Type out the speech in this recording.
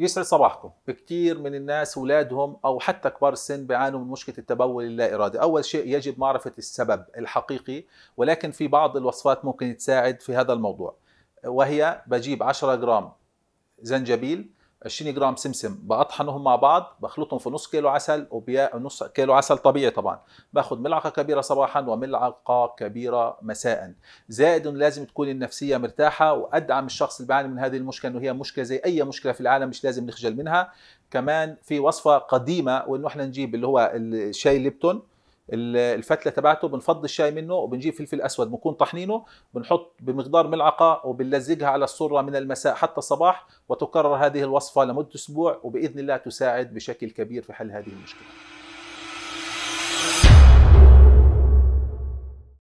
يسعد صباحكم كثير من الناس اولادهم او حتى كبار السن بيعانوا من مشكله التبول اللا ارادي اول شيء يجب معرفه السبب الحقيقي ولكن في بعض الوصفات ممكن تساعد في هذا الموضوع وهي بجيب 10 جرام زنجبيل 20 جرام سمسم بطحنهم مع بعض بخلطهم في نص كيلو عسل وبيا نص كيلو عسل طبيعي طبعا باخد ملعقه كبيره صباحا وملعقه كبيره مساء زائد لازم تكون النفسيه مرتاحه وادعم الشخص اللي بيعاني من هذه المشكله انه هي مشكله زي اي مشكله في العالم مش لازم نخجل منها كمان في وصفه قديمه وانه احنا نجيب اللي هو الشاي ليبتون الفتله تبعته بنفض الشاي منه وبنجيب فلفل اسود بنكون طحنينه بنحط بمقدار ملعقه وبنلزقها على الصره من المساء حتى الصباح وتكرر هذه الوصفه لمده اسبوع وباذن الله تساعد بشكل كبير في حل هذه المشكله